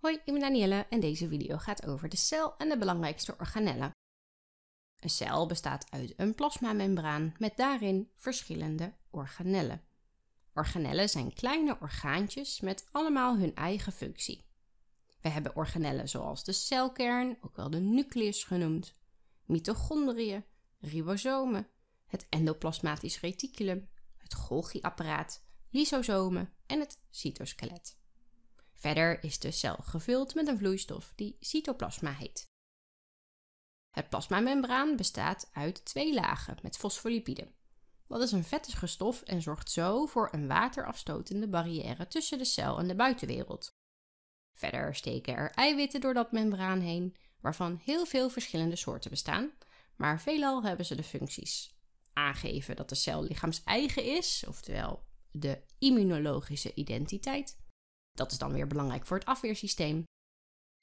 Hoi, ik ben Danielle en deze video gaat over de cel en de belangrijkste organellen. Een cel bestaat uit een plasmamembraan met daarin verschillende organellen. Organellen zijn kleine orgaantjes met allemaal hun eigen functie. We hebben organellen zoals de celkern, ook wel de nucleus genoemd, mitochondriën, ribosomen, het endoplasmatisch reticulum, het Golgi-apparaat, lysosomen en het cytoskelet. Verder is de cel gevuld met een vloeistof die cytoplasma heet. Het plasmamembraan bestaat uit twee lagen met fosfolipiden. Dat is een vettige stof en zorgt zo voor een waterafstotende barrière tussen de cel en de buitenwereld. Verder steken er eiwitten door dat membraan heen, waarvan heel veel verschillende soorten bestaan, maar veelal hebben ze de functies aangeven dat de cel lichaams eigen is, oftewel de immunologische identiteit dat is dan weer belangrijk voor het afweersysteem.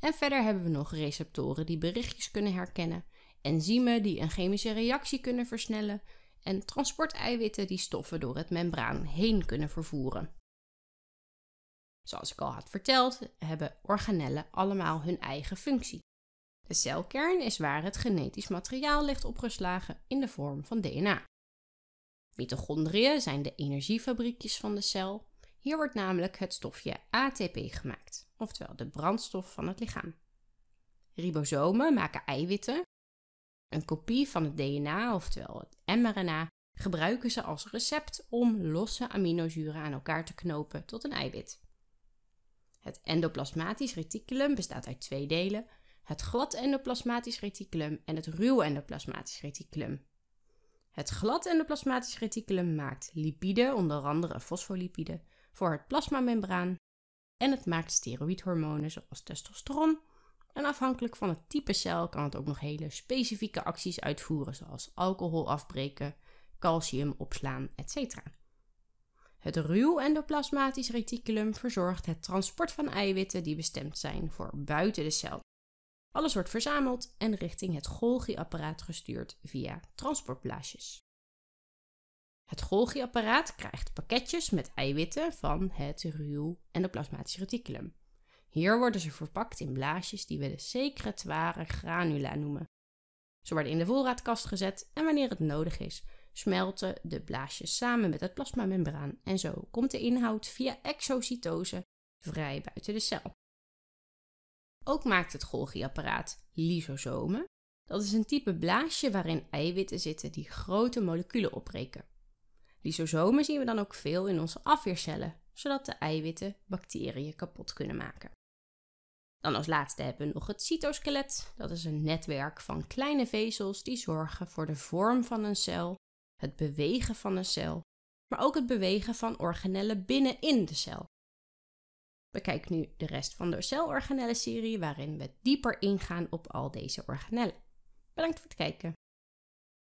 En verder hebben we nog receptoren die berichtjes kunnen herkennen, enzymen die een chemische reactie kunnen versnellen en transporteiwitten die stoffen door het membraan heen kunnen vervoeren. Zoals ik al had verteld, hebben organellen allemaal hun eigen functie. De celkern is waar het genetisch materiaal ligt opgeslagen in de vorm van DNA. Mitochondriën zijn de energiefabriekjes van de cel, hier wordt namelijk het stofje ATP gemaakt, oftewel de brandstof van het lichaam. Ribosomen maken eiwitten. Een kopie van het DNA, oftewel het mRNA, gebruiken ze als recept om losse aminozuren aan elkaar te knopen tot een eiwit. Het endoplasmatisch reticulum bestaat uit twee delen: het glad endoplasmatisch reticulum en het ruw endoplasmatisch reticulum. Het glad endoplasmatisch reticulum maakt lipiden, onder andere fosfolipiden, voor het plasmamembraan en het maakt steroïdhormonen zoals testosteron. En afhankelijk van het type cel kan het ook nog hele specifieke acties uitvoeren, zoals alcohol afbreken, calcium opslaan, etc. Het ruw endoplasmatisch reticulum verzorgt het transport van eiwitten die bestemd zijn voor buiten de cel. Alles wordt verzameld en richting het Golgi-apparaat gestuurd via transportblaasjes. Het Golgi-apparaat krijgt pakketjes met eiwitten van het ruw en het plasmatische reticulum. Hier worden ze verpakt in blaasjes die we de secretoire granula noemen. Ze worden in de voorraadkast gezet en wanneer het nodig is, smelten de blaasjes samen met het plasmamembraan en zo komt de inhoud via exocytose vrij buiten de cel. Ook maakt het Golgi-apparaat lysosomen. Dat is een type blaasje waarin eiwitten zitten die grote moleculen opbreken. Lysosomen zien we dan ook veel in onze afweercellen, zodat de eiwitten bacteriën kapot kunnen maken. Dan als laatste hebben we nog het cytoskelet. Dat is een netwerk van kleine vezels die zorgen voor de vorm van een cel, het bewegen van een cel, maar ook het bewegen van organellen binnenin de cel. Bekijk nu de rest van de celorganellen-serie waarin we dieper ingaan op al deze organellen. Bedankt voor het kijken.